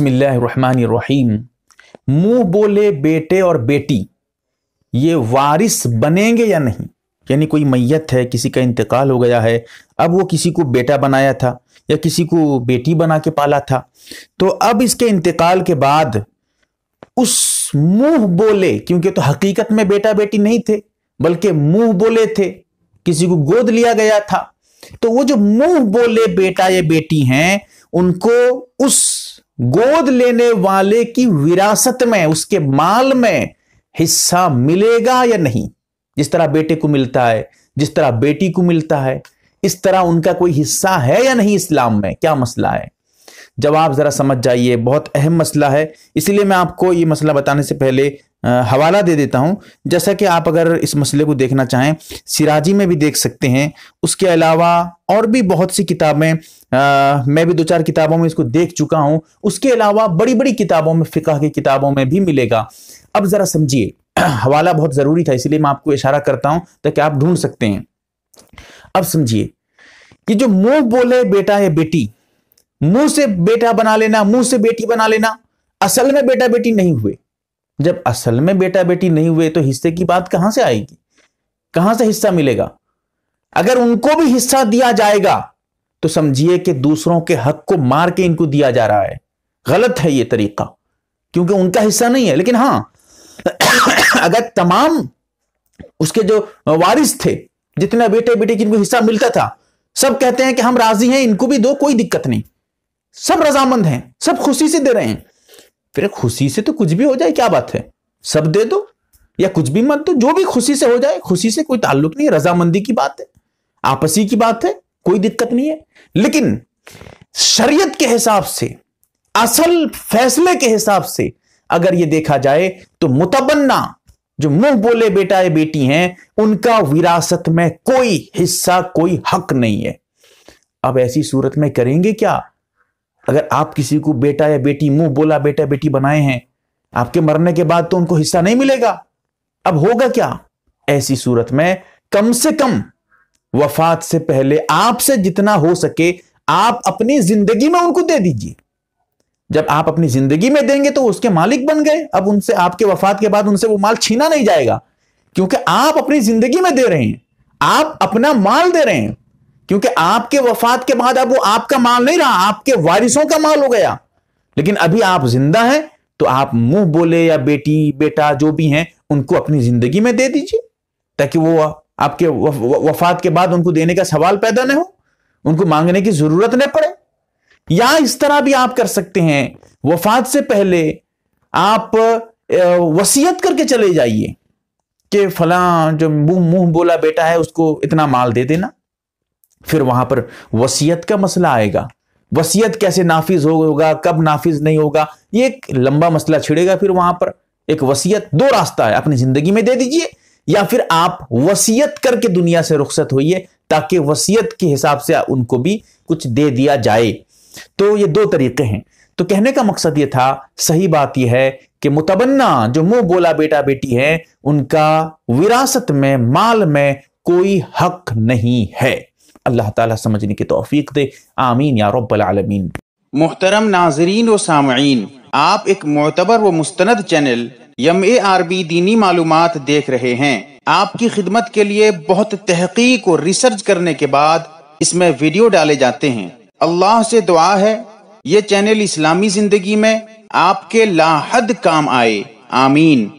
बसमीम मुंह बोले बेटे और बेटी ये वारिस बनेंगे या नहीं यानी कोई मैयत है किसी का इंतकाल हो गया है अब वो किसी को बेटा बनाया था या किसी को बेटी बना के पाला था तो अब इसके इंतकाल के बाद उस मुंह बोले क्योंकि तो हकीकत में बेटा बेटी नहीं थे बल्कि मुंह बोले थे किसी को गोद लिया गया था तो वो जो मुंह बोले बेटा या बेटी हैं उनको उस गोद लेने वाले की विरासत में उसके माल में हिस्सा मिलेगा या नहीं जिस तरह बेटे को मिलता है जिस तरह बेटी को मिलता है इस तरह उनका कोई हिस्सा है या नहीं इस्लाम में क्या मसला है जवाब जरा समझ जाइए बहुत अहम मसला है इसलिए मैं आपको ये मसला बताने से पहले हवाला दे देता हूं जैसा कि आप अगर इस मसले को देखना चाहें सिराजी में भी देख सकते हैं उसके अलावा और भी बहुत सी किताबें आ, मैं भी दो चार किताबों में इसको देख चुका हूं उसके अलावा बड़ी बड़ी किताबों में फ़िका की किताबों में भी मिलेगा अब ज़रा समझिए हवाला बहुत ज़रूरी था इसलिए मैं आपको इशारा करता हूँ ताकि तो आप ढूंढ सकते हैं अब समझिए कि जो मुंह बोले बेटा या बेटी मुंह से बेटा बना लेना मुंह से बेटी बना लेना असल में बेटा बेटी नहीं हुए जब असल में बेटा बेटी नहीं हुए तो हिस्से की बात कहां से आएगी कहां से हिस्सा मिलेगा अगर उनको भी हिस्सा दिया जाएगा तो समझिए कि दूसरों के हक को मार के इनको दिया जा रहा है गलत है यह तरीका क्योंकि उनका हिस्सा नहीं है लेकिन हां अगर तमाम उसके जो वारिस थे जितने बेटे बेटे जिनको हिस्सा मिलता था सब कहते हैं कि हम राजी हैं इनको भी दो कोई दिक्कत नहीं सब रजामंद हैं सब खुशी से दे रहे हैं फिर खुशी से तो कुछ भी हो जाए क्या बात है सब दे दो या कुछ भी मत दो जो भी खुशी से हो जाए खुशी से कोई ताल्लुक नहीं रजामंदी की बात है आपसी की बात है कोई दिक्कत नहीं है लेकिन शरीयत के हिसाब से असल फैसले के हिसाब से अगर ये देखा जाए तो मुतबन्ना जो मुंह बोले बेटा या बेटी हैं उनका विरासत में कोई हिस्सा कोई हक नहीं है अब ऐसी सूरत में करेंगे क्या अगर आप किसी को बेटा या बेटी मुंह बोला बेटा बेटी बनाए हैं आपके मरने के बाद तो उनको हिस्सा नहीं मिलेगा अब होगा क्या ऐसी सूरत में कम से कम वफात से पहले आपसे जितना हो सके आप अपनी जिंदगी में उनको दे दीजिए जब आप अपनी जिंदगी में देंगे तो उसके मालिक बन गए अब उनसे आपके वफात के बाद उनसे वो माल छीना नहीं जाएगा क्योंकि आप अपनी जिंदगी में दे रहे हैं आप अपना माल दे रहे हैं क्योंकि आपके वफात के बाद अब वो आपका माल नहीं रहा आपके वारिसों का माल हो गया लेकिन अभी आप जिंदा हैं तो आप मुंह बोले या बेटी बेटा जो भी हैं उनको अपनी जिंदगी में दे दीजिए ताकि वो आपके वफात के बाद उनको देने का सवाल पैदा ना हो उनको मांगने की जरूरत न पड़े या इस तरह भी आप कर सकते हैं वफात से पहले आप वसीयत करके चले जाइए कि फला जो मुंह मुंह बोला बेटा है उसको इतना माल दे देना फिर वहां पर वसीयत का मसला आएगा वसीयत कैसे नाफिज होगा कब नाफिज नहीं होगा ये एक लंबा मसला छिड़ेगा फिर वहां पर एक वसीयत दो रास्ता है अपनी जिंदगी में दे दीजिए या फिर आप वसीयत करके दुनिया से रुख्सत होइए ताकि वसीयत के हिसाब से उनको भी कुछ दे दिया जाए तो ये दो तरीके हैं तो कहने का मकसद ये था सही बात यह है कि मुतबन्ना जो मुंह बोला बेटा बेटी है उनका विरासत में माल में कोई हक नहीं है अल्लाह ताला समझने की तोफीक दे आमीन या रबालमीन मोहतरम नाजरीन व सामीन आप एक मोतबर व मुस्तंद channel M A R B दीनी मालूम देख रहे हैं आपकी खिदमत के लिए बहुत तहकीक और रिसर्च करने के बाद इसमें वीडियो डाले जाते हैं अल्लाह से दुआ है ये चैनल इस्लामी जिंदगी में आपके लाहद काम आए आमीन